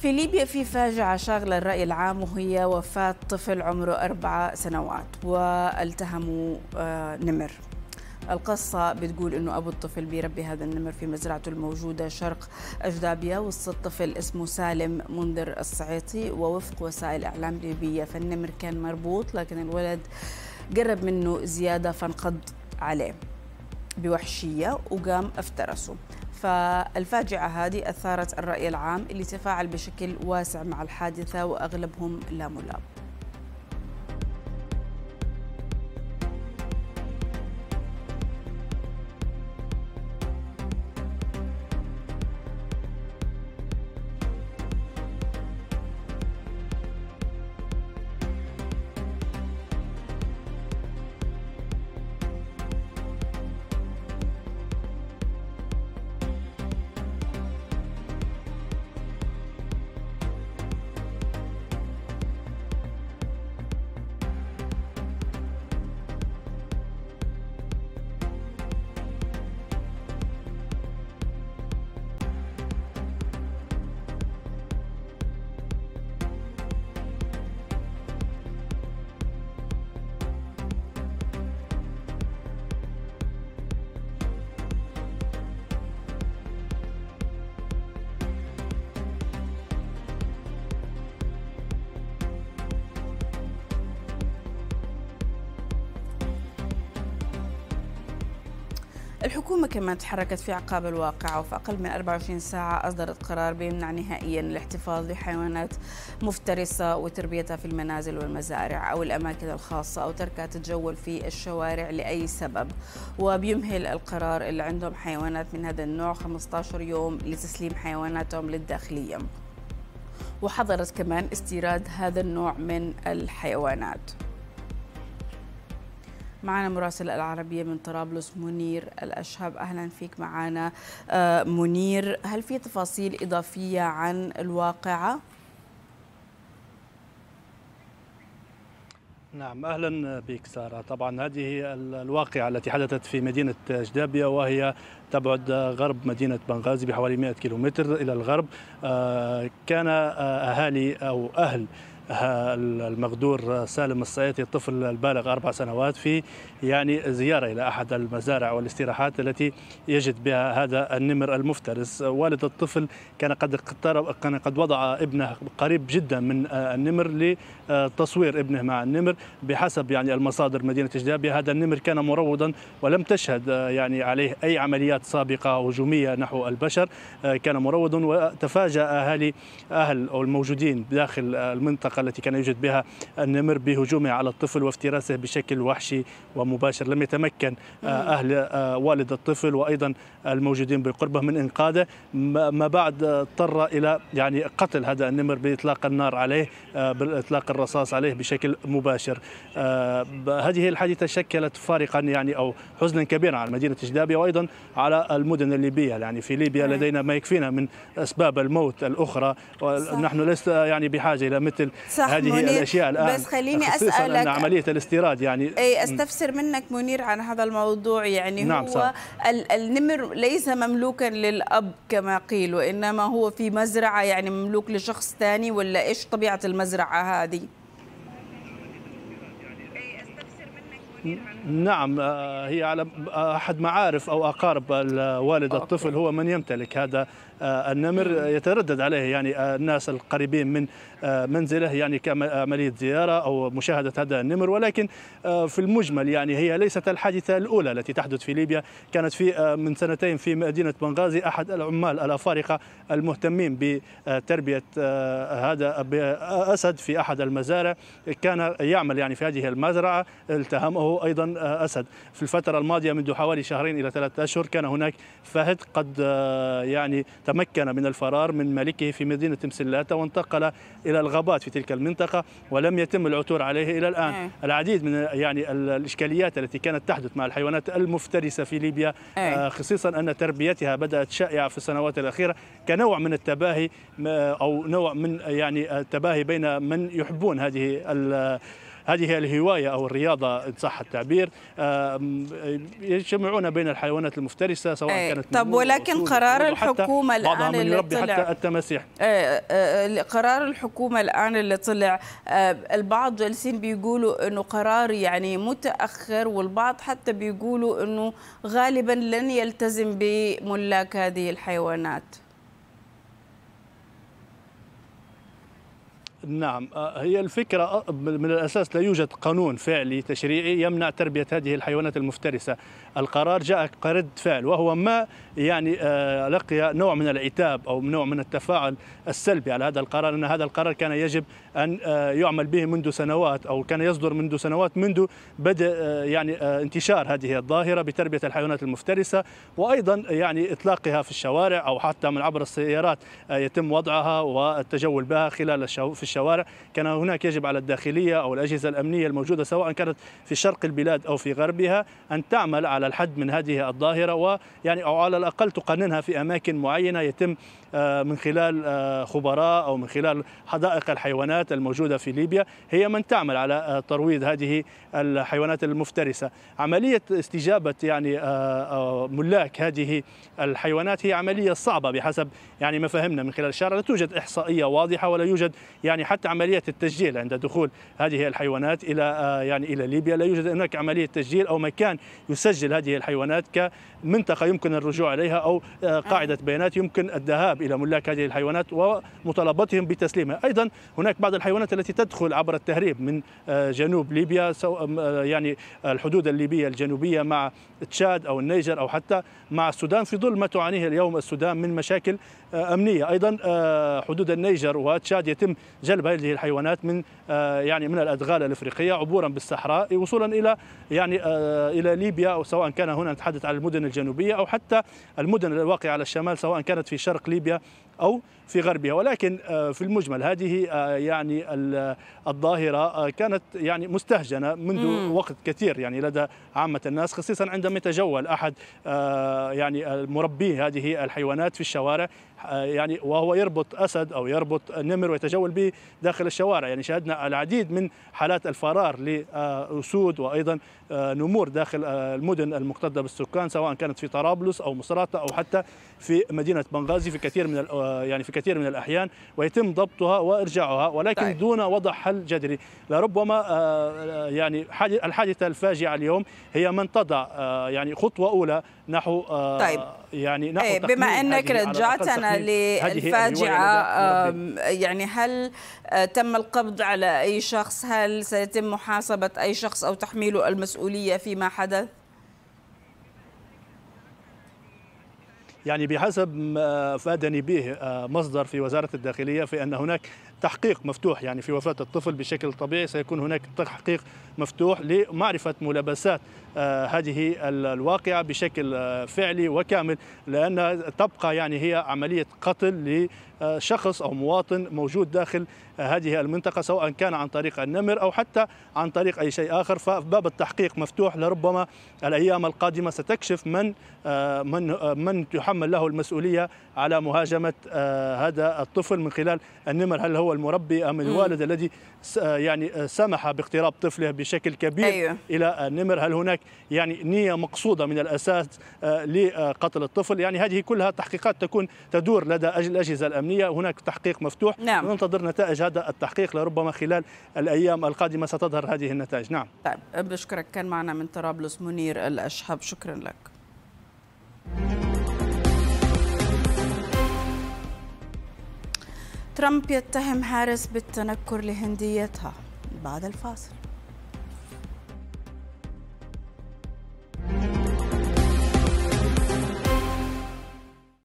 في ليبيا في فاجعة شاغلة الرأي العام وهي وفاة طفل عمره أربع سنوات والتهموا آه، نمر القصة بتقول أنه أبو الطفل بيربي هذا النمر في مزرعته الموجودة شرق أجدابيا وسط الطفل اسمه سالم منذر الصعيطي ووفق وسائل إعلام ليبية فالنمر كان مربوط لكن الولد قرب منه زيادة فانقض عليه بوحشية وقام افترسه فالفاجعة هذه أثارت الرأي العام اللي تفاعل بشكل واسع مع الحادثة وأغلبهم لا ملام الحكومة كمان تحركت في عقاب الواقع وفي أقل من 24 ساعة أصدرت قرار بيمنع نهائيا الاحتفاظ بحيوانات مفترسة وتربيتها في المنازل والمزارع أو الأماكن الخاصة أو تركها تتجول في الشوارع لأي سبب وبيمهل القرار اللي عندهم حيوانات من هذا النوع 15 يوم لتسليم حيواناتهم للداخلية وحظرت كمان استيراد هذا النوع من الحيوانات معنا مراسل العربية من طرابلس منير الأشهب أهلا فيك معنا آه، منير هل في تفاصيل إضافية عن الواقعة؟ نعم اهلا بك ساره طبعا هذه الواقعه التي حدثت في مدينه جدابيه وهي تبعد غرب مدينه بنغازي بحوالي 100 كيلومتر الى الغرب آه، كان آه، اهالي او اهل المغدور سالم الصياتي الطفل البالغ أربع سنوات في يعني زيارة إلى أحد المزارع والاستراحات التي يجد بها هذا النمر المفترس والد الطفل كان قد قد وضع ابنه قريب جدا من النمر آه، تصوير ابنه مع النمر بحسب يعني المصادر مدينة جدابية هذا النمر كان مروضا ولم تشهد آه، يعني عليه أي عمليات سابقة هجومية نحو البشر آه، كان مروضا وتفاجأ أهالي أهل أو الموجودين داخل المنطقة التي كان يوجد بها النمر بهجومه على الطفل وافتراسه بشكل وحشي ومباشر لم يتمكن أهل والد الطفل وأيضا الموجودين بقربه من إنقاذه ما بعد اضطر إلى يعني قتل هذا النمر بإطلاق النار عليه بالإطلاق الرصاص عليه بشكل مباشر آه، هذه الحادثة شكلت فارقا يعني أو حزنا كبيرا على مدينة جدابية وأيضا على المدن الليبية يعني في ليبيا نعم. لدينا ما يكفينا من أسباب الموت الأخرى ونحن لست يعني بحاجة إلى مثل هذه الأشياء الآن بس خليني أسألك أن عملية الاستيراد يعني أي أستفسر منك منير عن هذا الموضوع يعني نعم هو النمر ليس مملوكا للأب كما قيل وإنما هو في مزرعة يعني مملوك لشخص ثاني ولا إيش طبيعة المزرعة هذه نعم آه، هي على آه، احد معارف او اقارب والد الطفل هو من يمتلك هذا آه، النمر يتردد عليه يعني الناس القريبين من منزله يعني كعمليه زياره او مشاهده هذا النمر ولكن في المجمل يعني هي ليست الحادثه الاولى التي تحدث في ليبيا كانت في من سنتين في مدينه بنغازي احد العمال الافارقه المهتمين بتربيه هذا اسد في احد المزارع كان يعمل يعني في هذه المزرعه التهمه وهو أيضا آه، أسد في الفترة الماضية منذ حوالي شهرين إلى ثلاثة أشهر كان هناك فهد قد آه، يعني تمكن من الفرار من ملكه في مدينة تمسلاتة وانتقل إلى الغابات في تلك المنطقة ولم يتم العثور عليه إلى الآن إيه. العديد من يعني الإشكاليات التي كانت تحدث مع الحيوانات المفترسة في ليبيا إيه. آه، خصيصا أن تربيتها بدأت شائعة في السنوات الأخيرة كنوع من التباهي أو نوع من يعني التباهي بين من يحبون هذه هذه الهواية أو الرياضة إن صح التعبير آه، يجمعون بين الحيوانات المفترسة سواء أي. كانت طب ولكن إيه، إيه، قرار الحكومة الآن اللي طلع حتى التماسيح قرار الحكومة الآن اللي طلع البعض جالسين بيقولوا أنه قرار يعني متأخر والبعض حتى بيقولوا أنه غالبا لن يلتزم بملاك هذه الحيوانات نعم آه، هي الفكرة آه، من الأساس لا يوجد قانون فعلي تشريعي يمنع تربية هذه الحيوانات المفترسة القرار جاء كرد فعل وهو ما يعني آه، لقي نوع من العتاب أو نوع من التفاعل السلبي على هذا القرار أن هذا القرار كان يجب أن يعمل به منذ سنوات أو كان يصدر منذ سنوات منذ بدء يعني انتشار هذه الظاهرة بتربية الحيوانات المفترسة وأيضا يعني إطلاقها في الشوارع أو حتى من عبر السيارات يتم وضعها والتجول بها خلال في الشوارع كان هناك يجب على الداخلية أو الأجهزة الأمنية الموجودة سواء كانت في شرق البلاد أو في غربها أن تعمل على الحد من هذه الظاهرة ويعني أو على الأقل تقننها في أماكن معينة يتم آه، من خلال آه، خبراء أو من خلال حدائق الحيوانات الموجودة في ليبيا هي من تعمل على آه، ترويض هذه الحيوانات المفترسة عملية استجابة يعني ملاك هذه الحيوانات هي عملية صعبة بحسب يعني مفاهيمنا من خلال الشارع لا توجد إحصائية واضحة ولا يوجد يعني يعني حتى عملية التسجيل عند دخول هذه الحيوانات إلى آه، يعني إلى ليبيا لا يوجد هناك عملية تسجيل أو مكان يسجل هذه الحيوانات كمنطقة يمكن الرجوع إليها أو آه، قاعدة آه. بيانات يمكن الذهاب إلى ملاك هذه الحيوانات ومطالبتهم بتسليمها أيضا هناك بعض الحيوانات التي تدخل عبر التهريب من جنوب ليبيا يعني الحدود الليبية الجنوبية مع تشاد أو النيجر أو حتى مع السودان في ظل ما تعانيه اليوم السودان من مشاكل أمنية أيضا حدود النيجر وتشاد يتم جلب هذه الحيوانات من آه، يعني من الادغال الافريقيه عبورا بالصحراء وصولا الى يعني آه، الى ليبيا او سواء كان هنا نتحدث عن المدن الجنوبيه او حتى المدن الواقعه على الشمال سواء كانت في شرق ليبيا او في غربها ولكن آه، في المجمل هذه يعني الظاهره كانت يعني مستهجنه منذ مم. وقت كثير يعني لدى عامه الناس خصيصا عندما يتجول احد يعني مربي هذه الحيوانات في الشوارع يعني وهو يربط اسد او يربط نمر ويتجول به داخل الشوارع يعني شاهدنا العديد من حالات الفرار لأسود وأيضا آه، نمور داخل آه، المدن المكتظة بالسكان سواء كانت في طرابلس أو مصراتة أو حتى في مدينة بنغازي في كثير من آه، يعني في كثير من الأحيان ويتم ضبطها وإرجاعها ولكن طيب. دون وضع حل جذري لربما يعني الحادثة الفاجعة اليوم هي من تضع يعني خطوة أولى نحو طيب. يعني نحو إيه، بما أنك رجعتنا للفاجعة نعم. يعني هل تم القبض على أي شخص هل سيتم محاسبة أي شخص أو تحميله المسؤولية المسؤولية فيما حدث؟ يعني بحسب ما افادني به آه، مصدر في وزاره الداخليه في ان هناك تحقيق مفتوح يعني في وفاة الطفل بشكل طبيعي سيكون هناك تحقيق مفتوح لمعرفة ملابسات آه، هذه الواقعة بشكل آه، فعلي وكامل لأن تبقى يعني هي عملية قتل لشخص أو مواطن موجود داخل هذه المنطقة سواء كان عن طريق النمر أو حتى عن طريق أي شيء آخر فباب التحقيق مفتوح لربما الأيام القادمة ستكشف من آه، من من تحمل له المسؤولية على مهاجمة هذا الطفل من خلال النمر هل هو هو المربي أم الوالد الذي آه، يعني آه، سمح باقتراب طفله بشكل كبير أيوه. إلى النمر هل هناك يعني نية مقصودة من الأساس آه، لقتل الطفل يعني هذه كلها تحقيقات تكون تدور لدى الأجهزة الأمنية هناك تحقيق مفتوح نعم. ننتظر نتائج هذا التحقيق لربما خلال الأيام القادمة ستظهر هذه النتائج نعم طيب بشكرك كان معنا من طرابلس منير الأشحب شكرا لك ترامب يتهم هاريس بالتنكر لهنديتها بعد الفاصل